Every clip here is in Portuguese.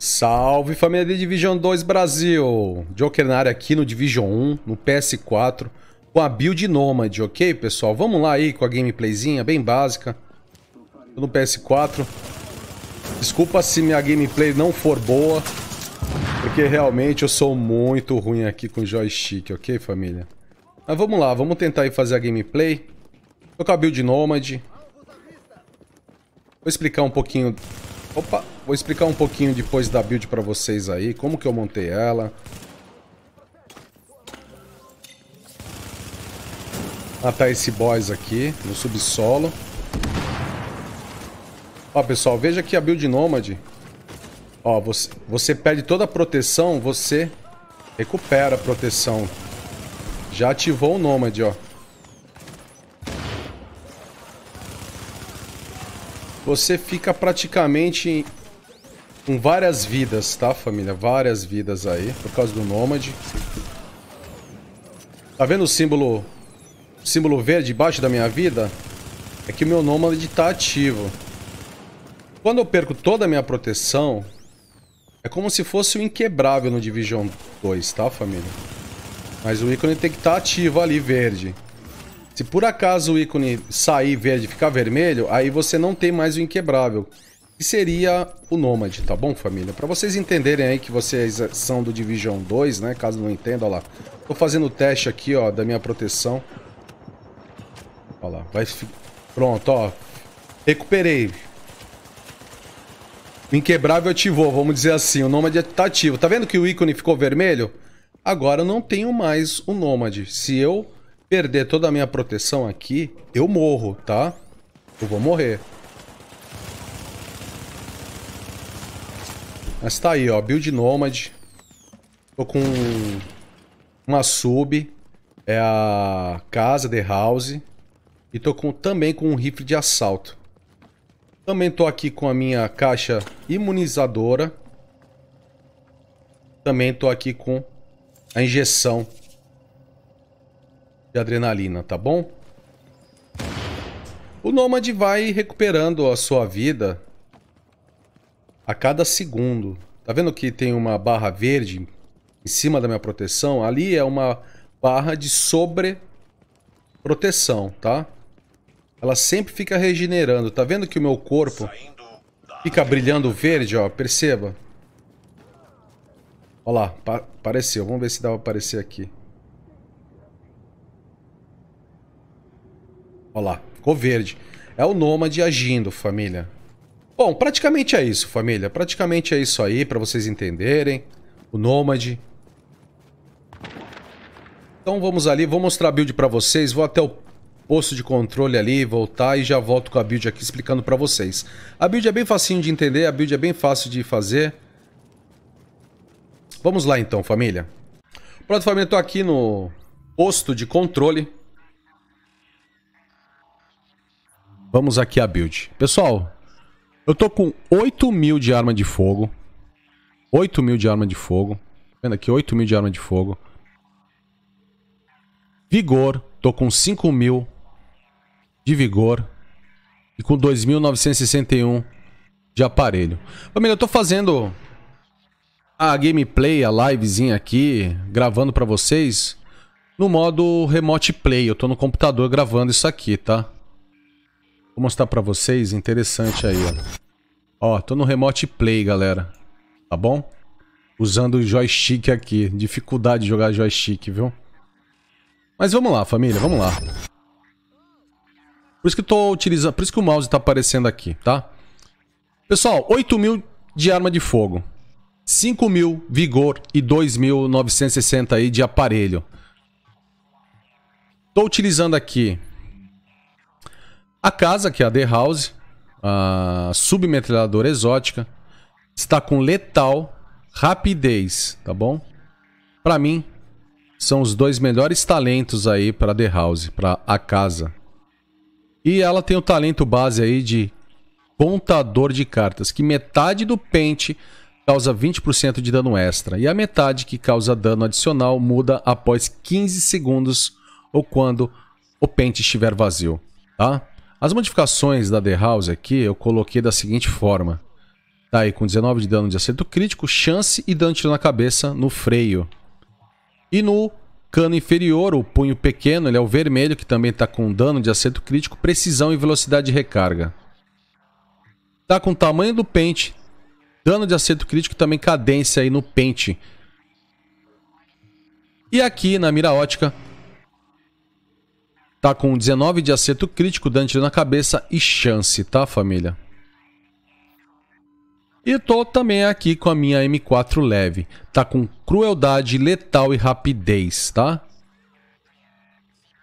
Salve família de Division 2 Brasil! Joker na área aqui no Division 1, no PS4, com a build Nomad, ok pessoal? Vamos lá aí com a gameplayzinha bem básica no PS4. Desculpa se minha gameplay não for boa, porque realmente eu sou muito ruim aqui com joystick, ok família? Mas vamos lá, vamos tentar aí fazer a gameplay. Tô com a build Nomad. Vou explicar um pouquinho... Opa! Vou explicar um pouquinho depois da build pra vocês aí, como que eu montei ela. Matar esse boss aqui no subsolo. Ó, pessoal, veja aqui a build Nômade. Ó, você, você perde toda a proteção, você recupera a proteção. Já ativou o Nômade, ó. Você fica praticamente com várias vidas, tá, família? Várias vidas aí, por causa do Nômade. Tá vendo o símbolo, o símbolo verde embaixo da minha vida? É que o meu Nômade tá ativo. Quando eu perco toda a minha proteção, é como se fosse o um inquebrável no Division 2, tá, família? Mas o ícone tem que estar tá ativo ali, verde. Se por acaso o ícone sair verde e ficar vermelho, aí você não tem mais o inquebrável e seria o Nômade, tá bom, família? Para vocês entenderem aí que vocês são do Division 2, né? Caso não entendam, lá. Tô fazendo o teste aqui, ó, da minha proteção. Ó lá, vai... Pronto, ó. Recuperei. O Inquebrável ativou, vamos dizer assim. O Nômade tá ativo. Tá vendo que o ícone ficou vermelho? Agora eu não tenho mais o Nômade. Se eu perder toda a minha proteção aqui, eu morro, tá? Eu vou morrer. Mas tá aí, ó. Build Nomad. Tô com uma sub. É a casa, The House. E tô com, também com um rifle de assalto. Também tô aqui com a minha caixa imunizadora. Também tô aqui com a injeção de adrenalina, tá bom? O Nômade vai recuperando a sua vida a cada segundo. Tá vendo que tem uma barra verde em cima da minha proteção? Ali é uma barra de sobreproteção, tá? Ela sempre fica regenerando. Tá vendo que o meu corpo fica brilhando verde, ó? Perceba. Olha lá, apareceu. Vamos ver se dá pra aparecer aqui. Olha lá, ficou verde. É o Nômade agindo, família. Bom, praticamente é isso, família. Praticamente é isso aí, para vocês entenderem. O Nômade. Então vamos ali, vou mostrar a build para vocês. Vou até o posto de controle ali, voltar e já volto com a build aqui explicando para vocês. A build é bem facinho de entender, a build é bem fácil de fazer. Vamos lá então, família. Pronto, família, estou aqui no posto de controle. Vamos aqui a build. Pessoal, eu tô com 8 mil de arma de fogo. 8 mil de arma de fogo. Tá vendo aqui? 8 mil de arma de fogo. Vigor. Tô com 5 mil de vigor. E com 2.961 de aparelho. Família, eu tô fazendo a gameplay, a livezinha aqui, gravando para vocês no modo remote play. Eu tô no computador gravando isso aqui, tá? Vou mostrar pra vocês, interessante aí, ó. Ó, tô no Remote Play, galera. Tá bom? Usando o joystick aqui. Dificuldade de jogar joystick, viu? Mas vamos lá, família, vamos lá. Por isso que eu tô utilizando... Por isso que o mouse tá aparecendo aqui, tá? Pessoal, 8 mil de arma de fogo. 5 mil vigor e 2.960 aí de aparelho. Tô utilizando aqui a casa, que é a The House, a submetralhadora exótica, está com letal, rapidez, tá bom? Para mim, são os dois melhores talentos aí para The House, para a casa. E ela tem o talento base aí de contador de cartas, que metade do pente causa 20% de dano extra e a metade que causa dano adicional muda após 15 segundos ou quando o pente estiver vazio, tá? As modificações da The House aqui eu coloquei da seguinte forma. Tá aí com 19 de dano de acerto crítico, chance e dano de tiro na cabeça no freio. E no cano inferior, o punho pequeno, ele é o vermelho, que também está com dano de acerto crítico, precisão e velocidade de recarga. Tá com o tamanho do pente, dano de acerto crítico e também cadência aí no pente. E aqui na mira ótica, Tá com 19 de acerto crítico, dante na cabeça e chance, tá, família? E tô também aqui com a minha M4 leve. Tá com crueldade, letal e rapidez, tá?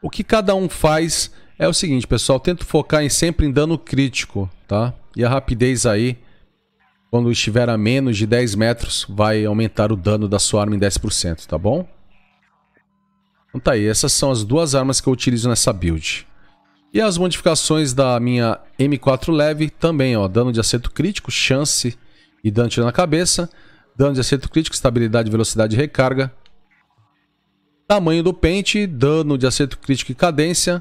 O que cada um faz é o seguinte, pessoal. Tento focar em sempre em dano crítico, tá? E a rapidez aí, quando estiver a menos de 10 metros, vai aumentar o dano da sua arma em 10%, tá bom? Então tá aí, essas são as duas armas que eu utilizo nessa build. E as modificações da minha M4 leve também, ó, dano de acerto crítico, chance e dano tiro na cabeça, dano de acerto crítico, estabilidade, velocidade e recarga, tamanho do pente, dano de acerto crítico e cadência,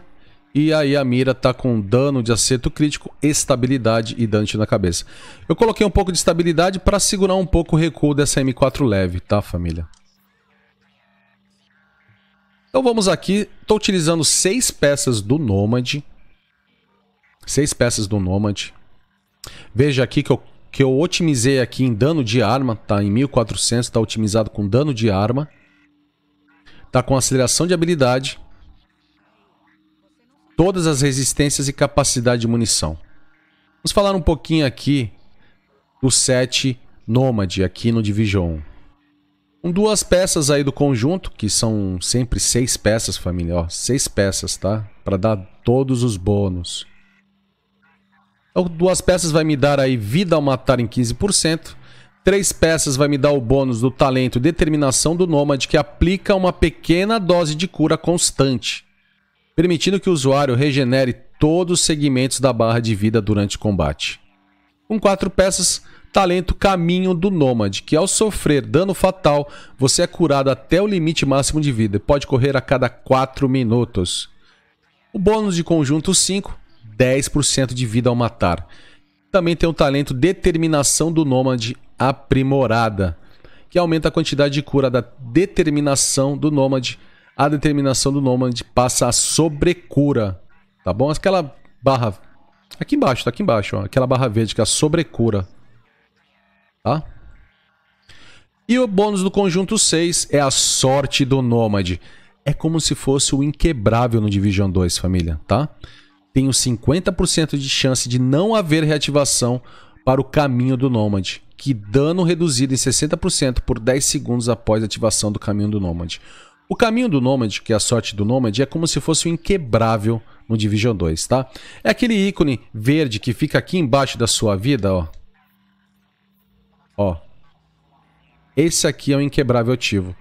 e aí a mira tá com dano de acerto crítico, estabilidade e dano tiro na cabeça. Eu coloquei um pouco de estabilidade para segurar um pouco o recuo dessa M4 leve, tá família? Então vamos aqui, estou utilizando seis peças do Nomad. Seis peças do Nomad. Veja aqui que eu, que eu otimizei aqui em dano de arma, tá em 1400, está otimizado com dano de arma. Tá com aceleração de habilidade. Todas as resistências e capacidade de munição. Vamos falar um pouquinho aqui do set Nomad aqui no Division 1 duas peças aí do conjunto, que são sempre seis peças, família, ó, seis peças, tá? Para dar todos os bônus. Então, duas peças vai me dar aí vida ao matar em 15%. Três peças vai me dar o bônus do talento Determinação do Nômade, que aplica uma pequena dose de cura constante, permitindo que o usuário regenere todos os segmentos da barra de vida durante o combate. Com quatro peças, talento Caminho do Nômade, que ao sofrer dano fatal, você é curado até o limite máximo de vida. Pode correr a cada 4 minutos. O bônus de conjunto 5, 10% de vida ao matar. Também tem o talento Determinação do Nômade Aprimorada, que aumenta a quantidade de cura da determinação do Nômade. A determinação do Nômade passa a sobrecura. Tá bom? Aquela barra. Aqui embaixo, tá aqui embaixo, ó. aquela barra verde que é a sobrecura. Tá? E o bônus do conjunto 6 é a sorte do nômade. É como se fosse o inquebrável no Division 2, família, tá? Tenho 50% de chance de não haver reativação para o caminho do nômade, que dano reduzido em 60% por 10 segundos após a ativação do caminho do nômade. O caminho do nômade, que é a sorte do nômade, é como se fosse o inquebrável no Division 2, tá? É aquele ícone verde que fica aqui embaixo da sua vida, ó, Ó. Esse aqui é o inquebrável ativo,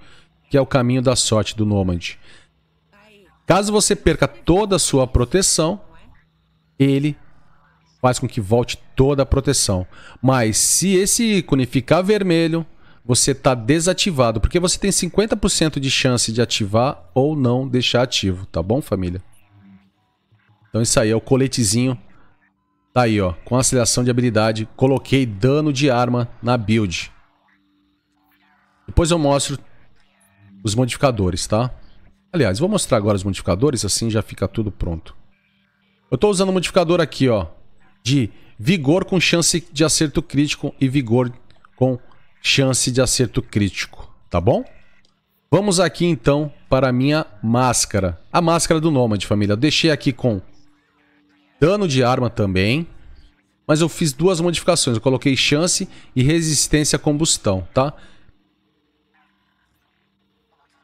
que é o caminho da sorte do nômade. Caso você perca toda a sua proteção, ele faz com que volte toda a proteção. Mas se esse ícone ficar vermelho, você está desativado, porque você tem 50% de chance de ativar ou não deixar ativo, tá bom, família? Então isso aí é o coletezinho Tá aí, ó. Com aceleração de habilidade, coloquei dano de arma na build. Depois eu mostro os modificadores, tá? Aliás, vou mostrar agora os modificadores, assim já fica tudo pronto. Eu tô usando o modificador aqui, ó. De vigor com chance de acerto crítico e vigor com chance de acerto crítico, tá bom? Vamos aqui então para a minha máscara. A máscara do Nômade, família. Eu deixei aqui com Dano de arma também. Mas eu fiz duas modificações. Eu coloquei chance e resistência à combustão, tá?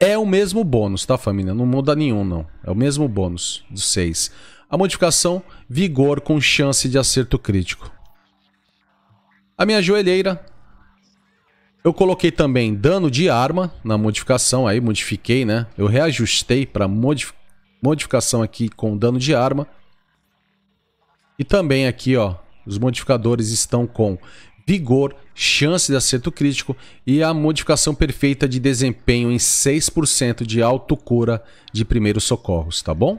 É o mesmo bônus, tá, família? Não muda nenhum, não. É o mesmo bônus do 6. A modificação, vigor com chance de acerto crítico. A minha joelheira, eu coloquei também dano de arma na modificação, aí modifiquei, né? Eu reajustei para modificação aqui com dano de arma. E também aqui, ó, os modificadores estão com vigor, chance de acerto crítico e a modificação perfeita de desempenho em 6% de autocura de primeiros socorros, tá bom?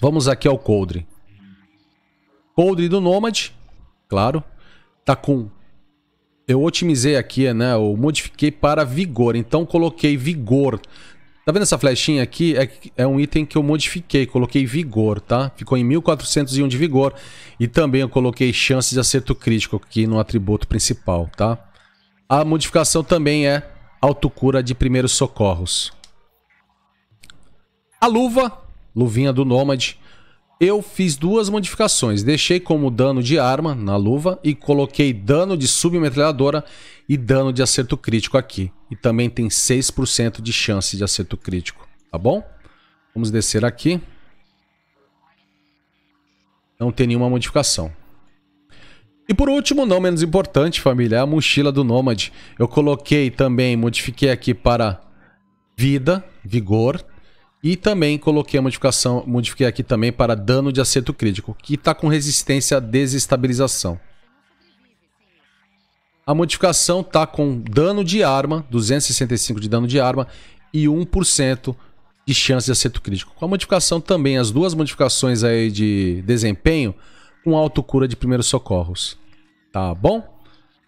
Vamos aqui ao Coldre. Coldre do Nomad, claro, tá com... Eu otimizei aqui, né? Eu modifiquei para vigor, então coloquei vigor Tá vendo essa flechinha aqui? É, é um item que eu modifiquei, coloquei vigor, tá? Ficou em 1401 de vigor. E também eu coloquei chance de acerto crítico aqui no atributo principal, tá? A modificação também é autocura de primeiros socorros. A luva, luvinha do Nômade, eu fiz duas modificações. Deixei como dano de arma na luva e coloquei dano de submetralhadora e dano de acerto crítico aqui. E também tem 6% de chance de acerto crítico, tá bom? Vamos descer aqui. Não tem nenhuma modificação. E por último, não menos importante, família, é a mochila do Nômade. Eu coloquei também, modifiquei aqui para vida, vigor, e também coloquei a modificação, modifiquei aqui também para dano de acerto crítico, que está com resistência à desestabilização. A modificação está com dano de arma, 265 de dano de arma e 1% de chance de acerto crítico. Com a modificação também, as duas modificações aí de desempenho, com autocura de primeiros socorros. Tá bom?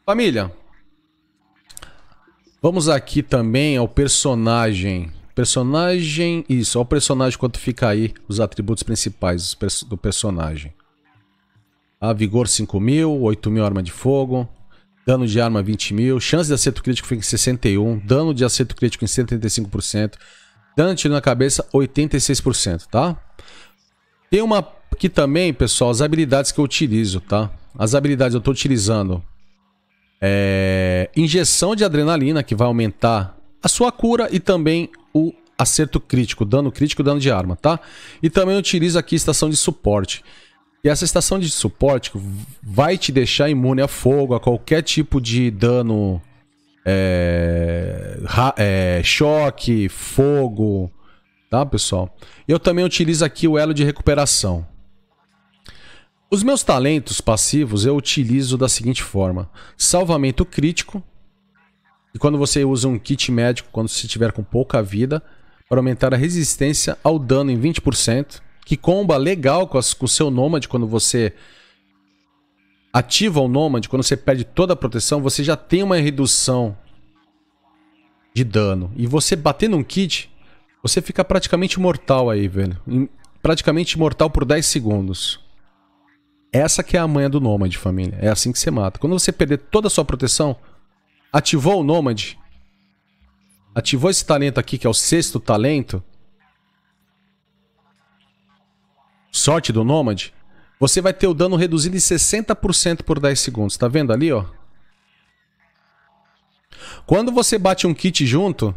Família, vamos aqui também ao personagem Personagem. Isso, o personagem quando fica aí os atributos principais do personagem. A ah, vigor 5.000 8.000 arma de fogo, Dano de arma 20 mil. Chance de acerto crítico fica em 61. Dano de acerto crítico em 75%. Dano de tiro na cabeça 86%, tá? Tem uma aqui também, pessoal, as habilidades que eu utilizo, tá? As habilidades eu estou utilizando. É... Injeção de adrenalina, que vai aumentar a sua cura e também o acerto crítico, dano crítico, dano de arma, tá? E também utilizo aqui estação de suporte. E essa estação de suporte vai te deixar imune a fogo, a qualquer tipo de dano, é, é, choque, fogo, tá, pessoal? Eu também utilizo aqui o elo de recuperação. Os meus talentos passivos eu utilizo da seguinte forma: salvamento crítico, e quando você usa um kit médico, quando se estiver com pouca vida, para aumentar a resistência ao dano em 20%, que comba legal com, as, com o seu Nômade, quando você ativa o Nômade, quando você perde toda a proteção, você já tem uma redução de dano. E você bater num kit, você fica praticamente mortal aí, velho. Praticamente mortal por 10 segundos. Essa que é a manha do Nômade, família. É assim que você mata. Quando você perder toda a sua proteção, Ativou o Nômade. Ativou esse talento aqui, que é o sexto talento. Sorte do Nômade. Você vai ter o dano reduzido em 60% por 10 segundos. Tá vendo ali, ó? Quando você bate um kit junto,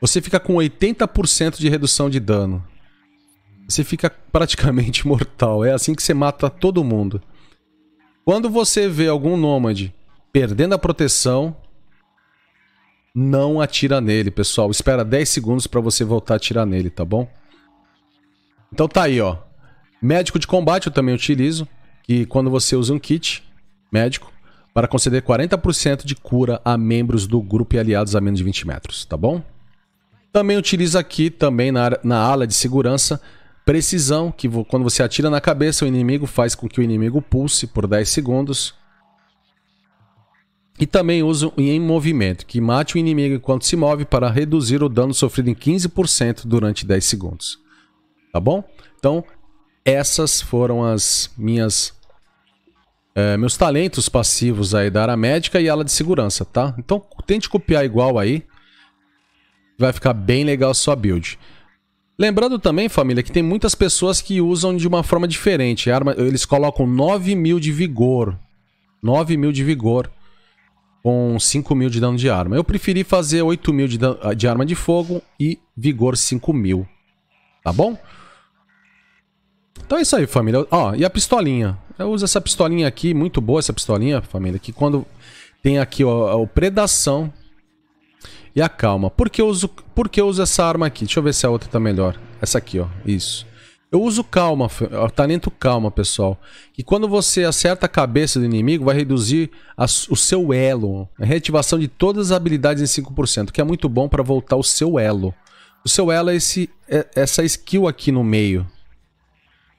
você fica com 80% de redução de dano. Você fica praticamente mortal. É assim que você mata todo mundo. Quando você vê algum nômade perdendo a proteção, não atira nele, pessoal. Espera 10 segundos para você voltar a atirar nele, tá bom? Então tá aí, ó. Médico de combate eu também utilizo, que quando você usa um kit médico, para conceder 40% de cura a membros do grupo e aliados a menos de 20 metros, tá bom? Também utiliza aqui, também na, na ala de segurança, precisão, que quando você atira na cabeça, o inimigo faz com que o inimigo pulse por 10 segundos. E também uso em movimento, que mate o inimigo enquanto se move para reduzir o dano sofrido em 15% durante 10 segundos. Tá bom? Então, essas foram as minhas é, meus talentos passivos aí da área médica e ala de segurança, tá? Então, tente copiar igual aí. Vai ficar bem legal a sua build. Lembrando também, família, que tem muitas pessoas que usam de uma forma diferente. Arma, eles colocam 9 mil de vigor. 9 mil de vigor com 5 mil de dano de arma. Eu preferi fazer 8 mil de, de arma de fogo e vigor 5 mil. Tá bom? Então é isso aí, família. Ó, e a pistolinha. Eu uso essa pistolinha aqui, muito boa essa pistolinha, família, que quando tem aqui ó, o predação e a calma. Por que, eu uso, por que eu uso essa arma aqui? Deixa eu ver se a outra tá melhor. Essa aqui, ó. Isso. Eu uso calma, talento calma, pessoal. E quando você acerta a cabeça do inimigo, vai reduzir a, o seu elo. A reativação de todas as habilidades em 5%, que é muito bom para voltar o seu elo. O seu elo é, esse, é essa skill aqui no meio,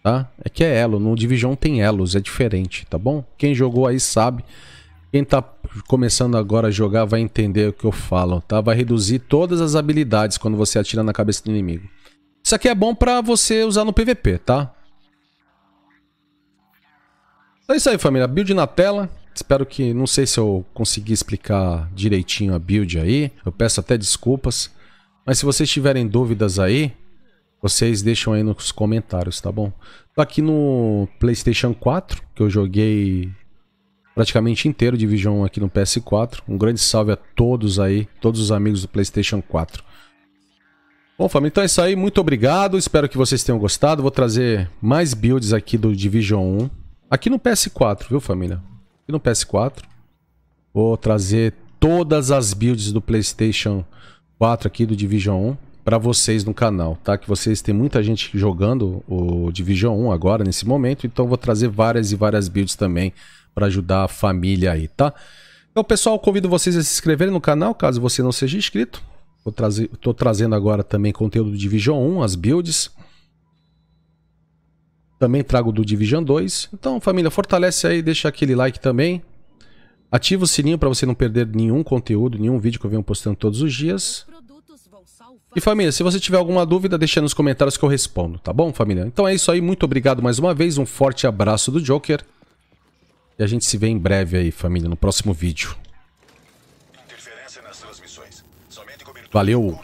tá? É que é elo, no Division tem elos, é diferente, tá bom? Quem jogou aí sabe, quem tá começando agora a jogar vai entender o que eu falo, tá? Vai reduzir todas as habilidades quando você atira na cabeça do inimigo. Isso aqui é bom pra você usar no PVP, tá? É isso aí, família. Build na tela. Espero que... Não sei se eu consegui explicar direitinho a build aí. Eu peço até desculpas. Mas se vocês tiverem dúvidas aí, vocês deixam aí nos comentários, tá bom? Tô aqui no PlayStation 4, que eu joguei praticamente inteiro Division 1 aqui no PS4. Um grande salve a todos aí, todos os amigos do PlayStation 4. Bom, família, então é isso aí. Muito obrigado. Espero que vocês tenham gostado. Vou trazer mais builds aqui do Division 1. Aqui no PS4, viu, família? Aqui no PS4. Vou trazer todas as builds do PlayStation 4 aqui do Division 1 para vocês no canal, tá? Que vocês têm muita gente jogando o Division 1 agora, nesse momento. Então vou trazer várias e várias builds também para ajudar a família aí, tá? Então, pessoal, convido vocês a se inscreverem no canal, caso você não seja inscrito Estou trazendo agora também conteúdo do Division 1, as builds. Também trago do Division 2. Então, família, fortalece aí, deixa aquele like também. Ativa o sininho para você não perder nenhum conteúdo, nenhum vídeo que eu venho postando todos os dias. E família, se você tiver alguma dúvida, deixa nos comentários que eu respondo, tá bom, família? Então é isso aí, muito obrigado mais uma vez, um forte abraço do Joker. E a gente se vê em breve aí, família, no próximo vídeo. Valeu!